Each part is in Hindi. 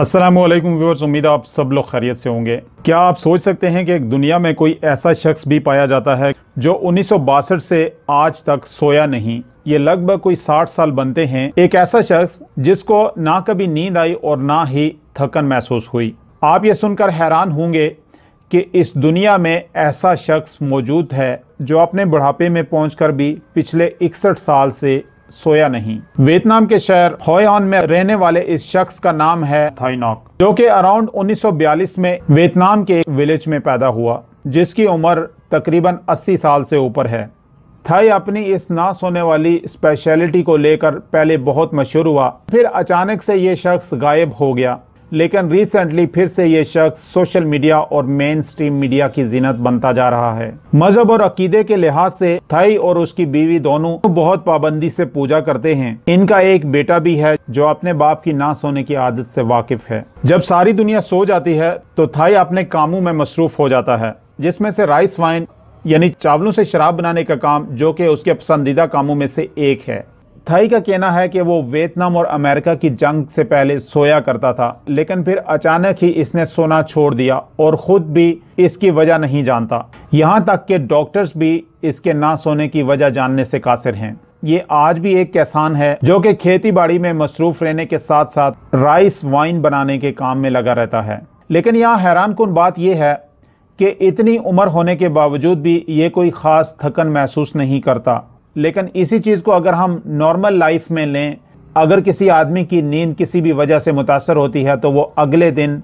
असलम व्यवर्स उम्मीद आप सब लोग खैरियत से होंगे क्या आप सोच सकते हैं कि दुनिया में कोई ऐसा शख्स भी पाया जाता है जो उन्नीस से आज तक सोया नहीं ये लगभग कोई 60 साल बनते हैं एक ऐसा शख्स जिसको ना कभी नींद आई और ना ही थकन महसूस हुई आप ये सुनकर हैरान होंगे कि इस दुनिया में ऐसा शख्स मौजूद है जो अपने बुढ़ापे में पहुँच भी पिछले इकसठ साल से सोया नहीं वियतनाम के शहर होयन में रहने वाले इस शख्स का नाम है थाइनॉक जो कि अराउंड 1942 में वियतनाम के एक विलेज में पैदा हुआ जिसकी उम्र तकरीबन 80 साल से ऊपर है थाई अपनी इस ना सोने वाली स्पेशलिटी को लेकर पहले बहुत मशहूर हुआ फिर अचानक से ये शख्स गायब हो गया लेकिन रिसेंटली फिर से ये शख्स सोशल मीडिया और मेन स्ट्रीम मीडिया की जीनत बनता जा रहा है मजहब और अकीदे के लिहाज से थाई और उसकी बीवी दोनों बहुत पाबंदी से पूजा करते हैं इनका एक बेटा भी है जो अपने बाप की ना सोने की आदत से वाकिफ है जब सारी दुनिया सो जाती है तो थाई अपने कामों में मसरूफ हो जाता है जिसमे से राइस वाइन यानी चावलों से शराब बनाने का काम जो कि उसके पसंदीदा कामों में से एक है थाई का कहना है कि वो वियतनाम और अमेरिका की जंग से पहले सोया करता था लेकिन फिर अचानक ही इसने सोना छोड़ दिया और ख़ुद भी इसकी वजह नहीं जानता यहाँ तक कि डॉक्टर्स भी इसके ना सोने की वजह जानने से कासिर हैं ये आज भी एक किसान है जो कि खेती बाड़ी में मसरूफ रहने के साथ साथ राइस वाइन बनाने के काम में लगा रहता है लेकिन यहाँ हैरान कन बात यह है कि इतनी उम्र होने के बावजूद भी ये कोई ख़ास थकन महसूस नहीं करता लेकिन इसी चीज़ को अगर हम नॉर्मल लाइफ में लें अगर किसी आदमी की नींद किसी भी वजह से मुतासर होती है तो वो अगले दिन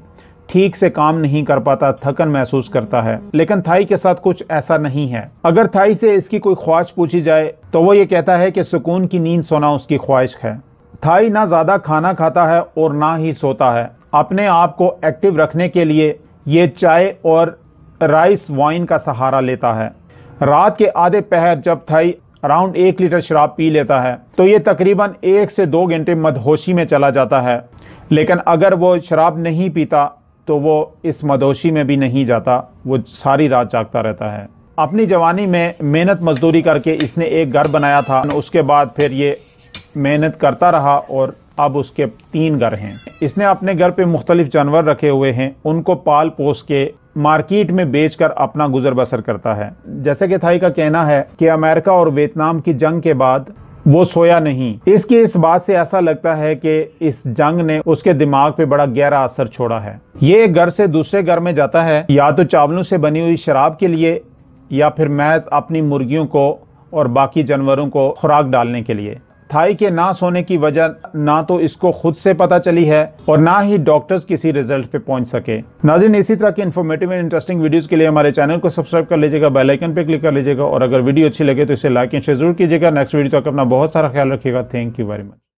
ठीक से काम नहीं कर पाता थकन महसूस करता है लेकिन थाई के साथ कुछ ऐसा नहीं है अगर थाई से इसकी कोई ख्वाहिश पूछी जाए तो वो ये कहता है कि सुकून की नींद सोना उसकी ख्वाहिश है थाई ना ज़्यादा खाना खाता है और ना ही सोता है अपने आप को एक्टिव रखने के लिए ये चाय और राइस वाइन का सहारा लेता है रात के आधे पहर जब थाई अराउंड एक लीटर शराब पी लेता है तो ये तकरीबन एक से दो घंटे मदहोशी में चला जाता है लेकिन अगर वो शराब नहीं पीता तो वो इस मदहोशी में भी नहीं जाता वो सारी रात जागता रहता है अपनी जवानी में मेहनत मजदूरी करके इसने एक घर बनाया था उसके बाद फिर ये मेहनत करता रहा और अब उसके तीन घर हैं इसने अपने घर पे मुख्तलिफ जानवर रखे हुए हैं उनको पाल पोस के मार्केट में बेचकर अपना गुजर बसर करता है जैसे कि थाई का कहना है कि अमेरिका और वियतनाम की जंग के बाद वो सोया नहीं इसकी इस बात से ऐसा लगता है कि इस जंग ने उसके दिमाग पे बड़ा गहरा असर छोड़ा है ये एक घर से दूसरे घर में जाता है या तो चावलों से बनी हुई शराब के लिए या फिर मैज अपनी मुर्गियों को और बाकी जानवरों को खुराक डालने के लिए थाई के ना सोने की वजह ना तो इसको खुद से पता चली है और ना ही डॉक्टर्स किसी रिजल्ट पे पहुंच सके नाजिन इसी तरह की इन्फॉर्मेटिव एंड इंटरेस्टिंग वीडियोस के लिए हमारे चैनल को सब्सक्राइब कर लीजिएगा बेलाइकन पे क्लिक कर लीजिएगा और अगर वीडियो अच्छी लगे तो इसे लाइक एंड शेयर जरूर कीजिएगा नेक्स्ट वीडियो तक अपना बहुत सारा ख्याल रखिएगा थैंक यू वेरी मच